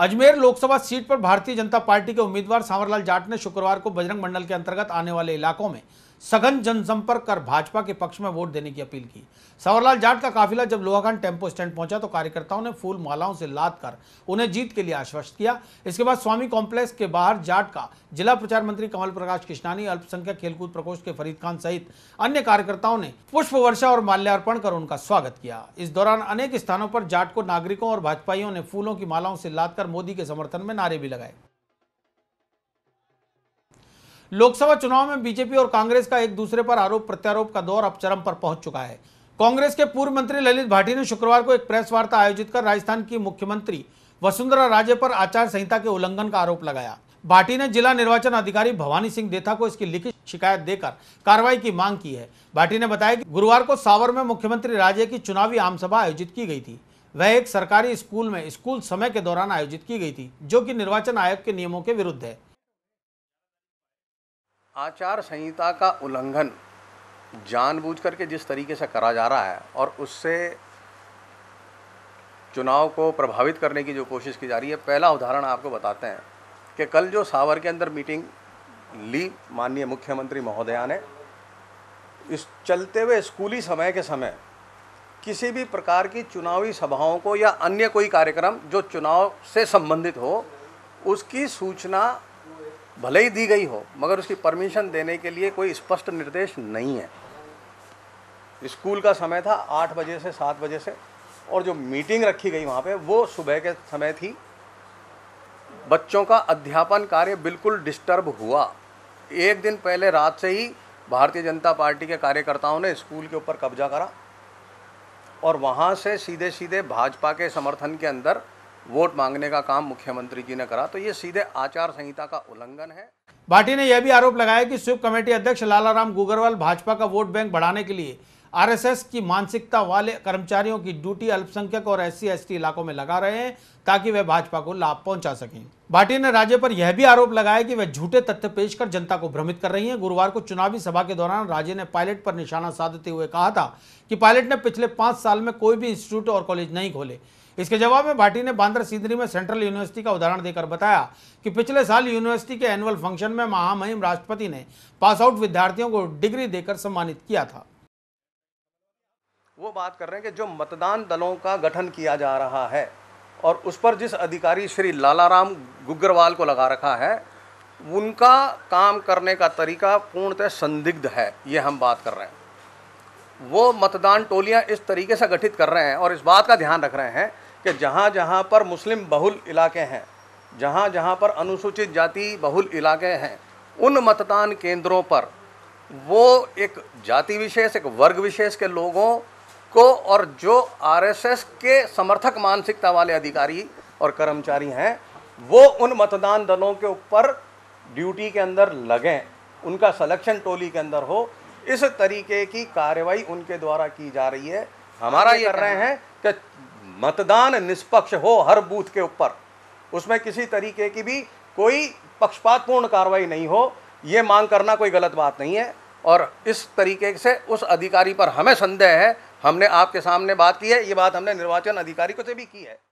Ajmer Lok Sabha seat पर भारतीय जनता पार्टी के उम्मीदवार सांवरलाल जाट ने शुक्रवार को बजरंग मंडल के अंतर्गत आने वाले इलाकों में सघन जनसंपर्क कर भाजपा के पक्ष में वोट देने की अपील की सवरलाल जाट का काफिला जब लोहागंज टेम्पो स्टैंड पहुंचा तो कार्यकर्ताओं ने फूल मालाओं से लाद कर उन्हें जीत के लिए आश्वस्त किया इसके बाद स्वामी कॉम्प्लेक्स के बाहर जाट का जिला प्रचार मंत्री कमल प्रकाश किशनानी अल्पसंख्यक खेलकूद प्रकोष्ठ के फरीद खान सहित अन्य कार्यकर्ताओं ने पुष्प वर्षा और माल्यार्पण कर उनका स्वागत किया इस दौरान अनेक स्थानों पर जाट को नागरिकों और भाजपाइयों ने फूलों की मालाओं से लाद मोदी के समर्थन में नारे भी लगाए लोकसभा चुनाव में बीजेपी और कांग्रेस का एक दूसरे पर आरोप प्रत्यारोप का दौर अब चरम पर पहुंच चुका है कांग्रेस के पूर्व मंत्री ललित भाटी ने शुक्रवार को एक प्रेस वार्ता आयोजित कर राजस्थान की मुख्यमंत्री वसुंधरा राजे पर आचार संहिता के उल्लंघन का आरोप लगाया भाटी ने जिला निर्वाचन अधिकारी भवानी सिंह देथा को इसकी लिखित शिकायत देकर कार्रवाई की मांग की है भाटी ने बताया कि गुरुवार को सावर में मुख्यमंत्री राजे की चुनावी आमसभा आयोजित की गई थी वह एक सरकारी स्कूल में स्कूल समय के दौरान आयोजित की गई थी जो कि निर्वाचन आयोग के नियमों के विरुद्ध है आचार संहिता का उल्लंघन जानबूझ करके जिस तरीके से करा जा रहा है और उससे चुनाव को प्रभावित करने की जो कोशिश की जा रही है पहला उदाहरण आपको बताते हैं कि कल जो सावर के अंदर मीटिंग ली माननीय मुख्यमंत्री महोदया ने इस चलते हुए स्कूली समय के समय किसी भी प्रकार की चुनावी सभाओं को या अन्य कोई कार्यक्रम जो चुनाव से संबंधित हो उसकी सूचना भले ही दी गई हो मगर उसकी परमिशन देने के लिए कोई स्पष्ट निर्देश नहीं है स्कूल का समय था आठ बजे से सात बजे से और जो मीटिंग रखी गई वहाँ पे वो सुबह के समय थी बच्चों का अध्यापन कार्य बिल्कुल डिस्टर्ब हुआ एक दिन पहले रात से ही भारतीय जनता पार्टी के कार्यकर्ताओं ने स्कूल के ऊपर कब्जा करा और वहाँ से सीधे सीधे भाजपा के समर्थन के अंदर वोट मांगने का काम मुख्यमंत्री जी ने करा तो ये सीधे आचार संहिता का उल्लंघन है भाटी ने यह भी आरोप लगाया कि स्वीप कमेटी अध्यक्ष लालाराम गुगरवाल भाजपा का वोट बैंक बढ़ाने के लिए आरएसएस की मानसिकता वाले कर्मचारियों की ड्यूटी अल्पसंख्यक और एस सी इलाकों में लगा रहे हैं ताकि वे भाजपा को लाभ पहुंचा सकें भाटी ने राज्य पर यह भी आरोप लगाया कि वह झूठे तथ्य पेश कर जनता को भ्रमित कर रही हैं गुरुवार को चुनावी सभा के दौरान राज्य ने पायलट पर निशाना साधते हुए कहा था कि पायलट ने पिछले पांच साल में कोई भी इंस्टीट्यूट और कॉलेज नहीं खोले इसके जवाब में भाटी ने बांद्रा सीधरी में सेंट्रल यूनिवर्सिटी का उदाहरण देकर बताया कि पिछले साल यूनिवर्सिटी के एनुअल फंक्शन में महामहिम राष्ट्रपति ने पास आउट विद्यार्थियों को डिग्री देकर सम्मानित किया था वो बात कर रहे हैं कि जो मतदान दलों का गठन किया जा रहा है और उस पर जिस अधिकारी श्री लालाराम गुग्गरवाल को लगा रखा है उनका काम करने का तरीका पूर्णतः संदिग्ध है ये हम बात कर रहे हैं वो मतदान टोलियां इस तरीके से गठित कर रहे हैं और इस बात का ध्यान रख रहे हैं कि जहाँ जहाँ पर मुस्लिम बहुल इलाके हैं जहाँ जहाँ पर अनुसूचित जाति बहुल इलाके हैं उन मतदान केंद्रों पर वो एक जाति विशेष एक वर्ग विशेष के लोगों को और जो आरएसएस के समर्थक मानसिकता वाले अधिकारी और कर्मचारी हैं वो उन मतदान दलों के ऊपर ड्यूटी के अंदर लगें उनका सलेक्शन टोली के अंदर हो इस तरीके की कार्रवाई उनके द्वारा की जा रही है हमारा ये कर रहे हैं कि मतदान निष्पक्ष हो हर बूथ के ऊपर उसमें किसी तरीके की भी कोई पक्षपातपूर्ण कार्रवाई नहीं हो ये मांग करना कोई गलत बात नहीं है और इस तरीके से उस अधिकारी पर हमें संदेह है हमने आपके सामने बात की है ये बात हमने निर्वाचन अधिकारी को से भी की है